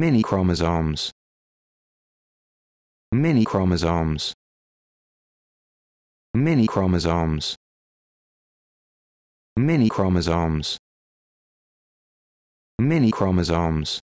many chromosomes many chromosomes many chromosomes many chromosomes many chromosomes